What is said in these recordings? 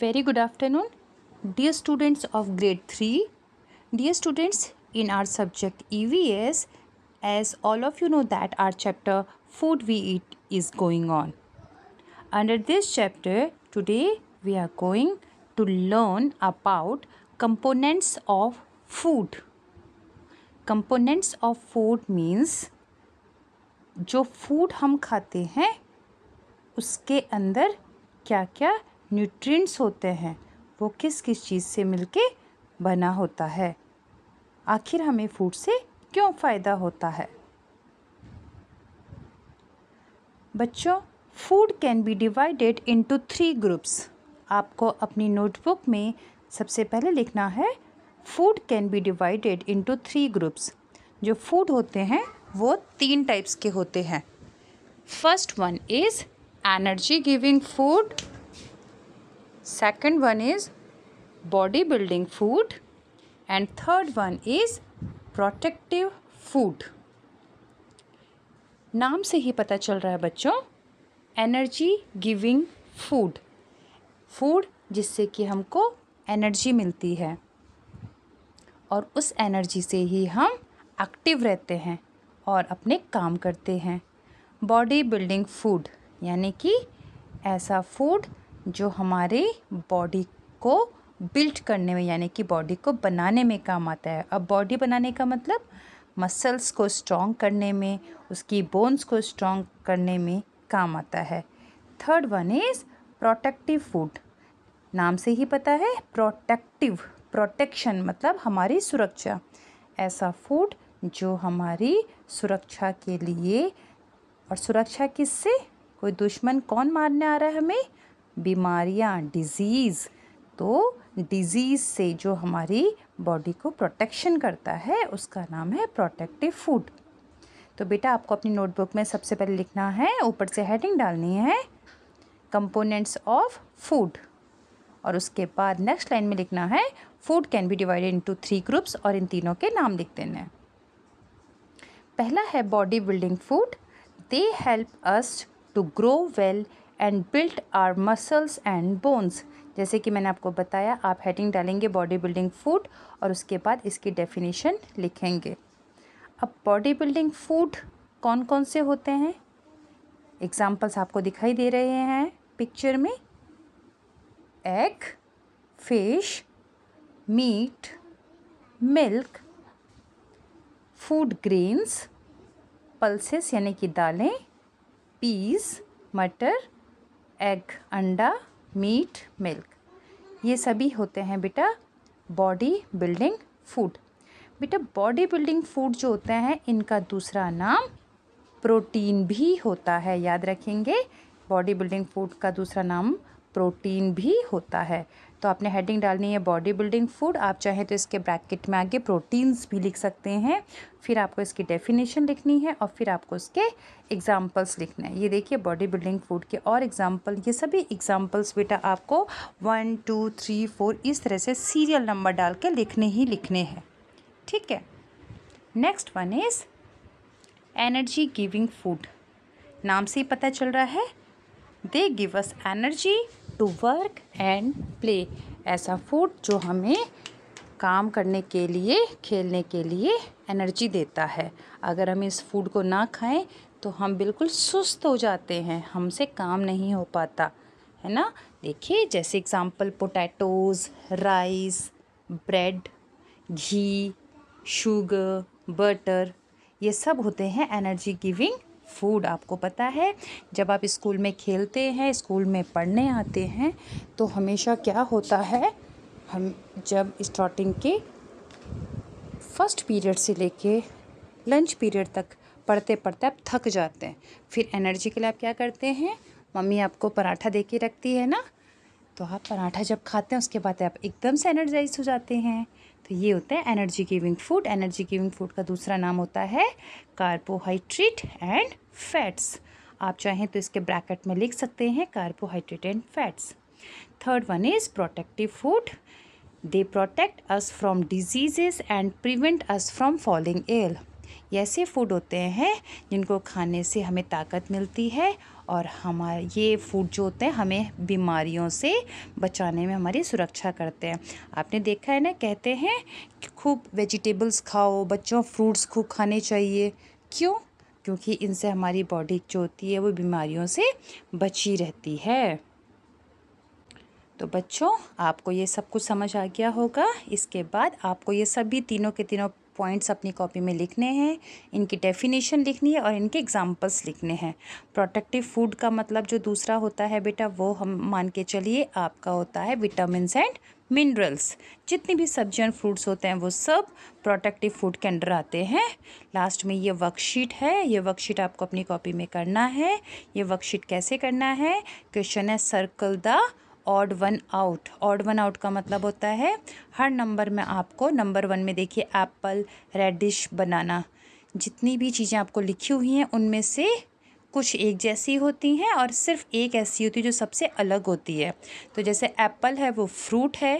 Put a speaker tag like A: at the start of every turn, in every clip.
A: very good afternoon dear students of grade 3 dear students in our subject evs as all of you know that our chapter food we eat is going on under this chapter today we are going to learn about components of food components of food means जो food हम खाते हैं उसके अंदर क्या क्या nutrients होते हैं वो किस किस चीज़ से मिलके बना होता है आखिर हमें फूड से क्यों फ़ायदा होता है बच्चों food can be divided into three groups आपको अपनी नोटबुक में सबसे पहले लिखना है food can be divided into three groups जो फूड होते हैं वो तीन टाइप्स के होते हैं first one is energy giving food second one is body building food and third one is protective food नाम से ही पता चल रहा है बच्चों एनर्जी गिविंग फूड फूड जिससे कि हमको एनर्जी मिलती है और उस एनर्जी से ही हम एक्टिव रहते हैं और अपने काम करते हैं बॉडी बिल्डिंग फूड यानी कि ऐसा फूड जो हमारे बॉडी को बिल्ट करने में यानी कि बॉडी को बनाने में काम आता है अब बॉडी बनाने का मतलब मसल्स को स्ट्रॉन्ग करने में उसकी बोन्स को स्ट्रॉन्ग करने में काम आता है third one is protective food नाम से ही पता है प्रोटेक्टिव प्रोटेक्शन मतलब हमारी सुरक्षा ऐसा फूड जो हमारी सुरक्षा के लिए और सुरक्षा किससे कोई दुश्मन कौन मारने आ रहा है हमें बीमारियाँ डिजीज़ तो डिजीज़ से जो हमारी बॉडी को प्रोटेक्शन करता है उसका नाम है प्रोटेक्टिव फूड तो बेटा आपको अपनी नोटबुक में सबसे पहले लिखना है ऊपर से हेडिंग डालनी है कंपोनेंट्स ऑफ फूड और उसके बाद नेक्स्ट लाइन में लिखना है food can be divided into three groups और इन तीनों के नाम लिख देने हैं पहला है body building food they help us to grow well and built our muscles and bones जैसे कि मैंने आपको बताया आप हेडिंग डालेंगे बॉडी बिल्डिंग फूड और उसके बाद इसकी डेफिनेशन लिखेंगे अब बॉडी बिल्डिंग फूड कौन कौन से होते हैं एग्ज़ाम्पल्स आपको दिखाई दे रहे हैं पिक्चर में egg fish meat milk food grains pulses यानी कि दालें पीस मटर एग अंडा मीट मिल्क ये सभी होते हैं बेटा बॉडी बिल्डिंग फूड बेटा बॉडी बिल्डिंग फूड जो होते हैं इनका दूसरा नाम प्रोटीन भी होता है याद रखेंगे बॉडी बिल्डिंग फूड का दूसरा नाम प्रोटीन भी होता है तो आपने हेडिंग डालनी है बॉडी बिल्डिंग फूड आप चाहें तो इसके ब्रैकेट में आगे प्रोटीन्स भी लिख सकते हैं फिर आपको इसकी डेफिनेशन लिखनी है और फिर आपको उसके एग्जाम्पल्स लिखने हैं ये देखिए बॉडी बिल्डिंग फूड के और एग्जाम्पल ये सभी एग्जाम्पल्स बेटा आपको वन टू थ्री फोर इस तरह से सीरियल नंबर डाल के लिखने ही लिखने हैं ठीक है next one is energy giving food नाम से ही पता चल रहा है they give us energy to work and play ऐसा फूड जो हमें काम करने के लिए खेलने के लिए एनर्जी देता है अगर हम इस फूड को ना खाएं तो हम बिल्कुल सुस्त हो जाते हैं हमसे काम नहीं हो पाता है ना देखिए जैसे example potatoes rice bread ghee sugar butter ये सब होते हैं एनर्जी गिविंग फूड आपको पता है जब आप स्कूल में खेलते हैं स्कूल में पढ़ने आते हैं तो हमेशा क्या होता है हम जब स्टार्टिंग के फर्स्ट पीरियड से लेके लंच पीरियड तक पढ़ते पढ़ते आप थक जाते हैं फिर एनर्जी के लिए आप क्या करते हैं मम्मी आपको पराठा दे के रखती है ना तो आप पराठा जब खाते हैं उसके बाद आप एकदम से एनर्जाइज हो जाते हैं तो ये होता है energy giving food energy giving food का दूसरा नाम होता है कार्बोहाइड्रेट एंड फैट्स आप चाहें तो इसके ब्रैकेट में लिख सकते हैं carbohydrate and fats third one is protective food they protect us from diseases and prevent us from falling ill ऐसे फूड होते हैं जिनको खाने से हमें ताकत मिलती है और हमारे ये फूड जो होते हैं हमें बीमारियों से बचाने में हमारी सुरक्षा करते हैं आपने देखा है ना कहते हैं खूब वेजिटेबल्स खाओ बच्चों फ्रूट्स खूब खाने चाहिए क्यों क्योंकि इनसे हमारी बॉडी जो होती है वो बीमारियों से बची रहती है तो बच्चों आपको ये सब कुछ समझ आ गया होगा इसके बाद आपको ये सभी तीनों के तीनों पॉइंट्स अपनी कॉपी में लिखने हैं इनकी डेफिनेशन लिखनी है और इनके एग्जाम्पल्स लिखने हैं प्रोटेक्टिव फूड का मतलब जो दूसरा होता है बेटा वो हम मान के चलिए आपका होता है विटामिन एंड मिनरल्स जितनी भी सब्जियाँ फ्रूट्स होते हैं वो सब प्रोटेक्टिव फूड के अंडर आते हैं लास्ट में ये वर्कशीट है ये वर्कशीट आपको अपनी कॉपी में करना है ये वर्कशीट कैसे करना है क्वेश्चन है circle the odd one out odd one out का मतलब होता है हर नंबर में आपको नंबर वन में देखिए एप्पल रेडिश बनाना जितनी भी चीज़ें आपको लिखी हुई हैं उनमें से कुछ एक जैसी होती हैं और सिर्फ एक ऐसी होती है जो सबसे अलग होती है तो जैसे एप्पल है वो फ्रूट है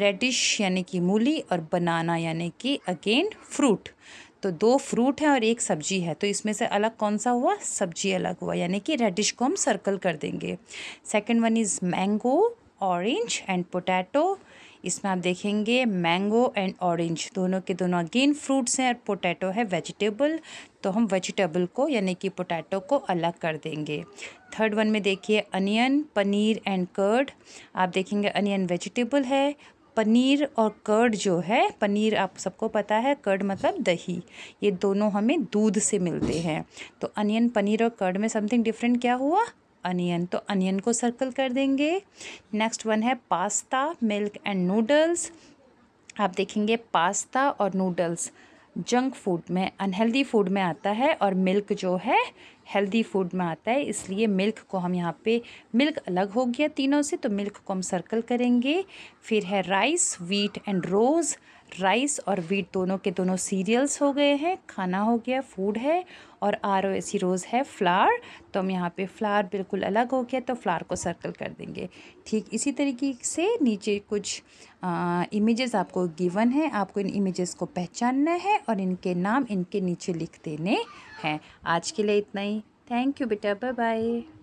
A: रेडिश यानी कि मूली और बनाना यानी कि अगेन फ्रूट तो दो फ्रूट हैं और एक सब्जी है तो इसमें से अलग कौन सा हुआ सब्जी अलग हुआ यानी कि रेडिश को हम सर्कल कर देंगे second one is mango orange and potato इसमें आप देखेंगे मैंगो एंड ऑरेंज दोनों के दोनों अगेन फ्रूट्स हैं और पोटैटो है वेजिटेबल तो हम वेजिटेबल को यानी कि पोटैटो को अलग कर देंगे थर्ड वन में देखिए अनियन पनीर एंड कर्ड आप देखेंगे अनियन वेजिटेबल है पनीर और कर्ड जो है पनीर आप सबको पता है कर्ड मतलब दही ये दोनों हमें दूध से मिलते हैं तो अनियन पनीर और कर्ड में समथिंग डिफरेंट क्या हुआ अनियन तो अनियन को सर्कल कर देंगे नेक्स्ट वन है पास्ता मिल्क एंड नूडल्स आप देखेंगे पास्ता और नूडल्स जंक फूड में अनहेल्दी फूड में आता है और मिल्क जो है हेल्दी फूड में आता है इसलिए मिल्क को हम यहाँ पे मिल्क अलग हो गया तीनों से तो मिल्क को हम सर्कल करेंगे फिर है rice wheat and rose rice और वीट दोनों के दोनों सीरियल्स हो गए हैं खाना हो गया फूड है और आर ओ एसी रोज़ है फ्लावर तो हम यहाँ पे फ्लावर बिल्कुल अलग हो गया तो फ्लावर को सर्कल कर देंगे ठीक इसी तरीके से नीचे कुछ इमेजेस आपको गिवन है आपको इन इमेजेस को पहचानना है और इनके नाम इनके नीचे लिख देने हैं आज के लिए इतना ही थैंक यू बेटा बाय बाय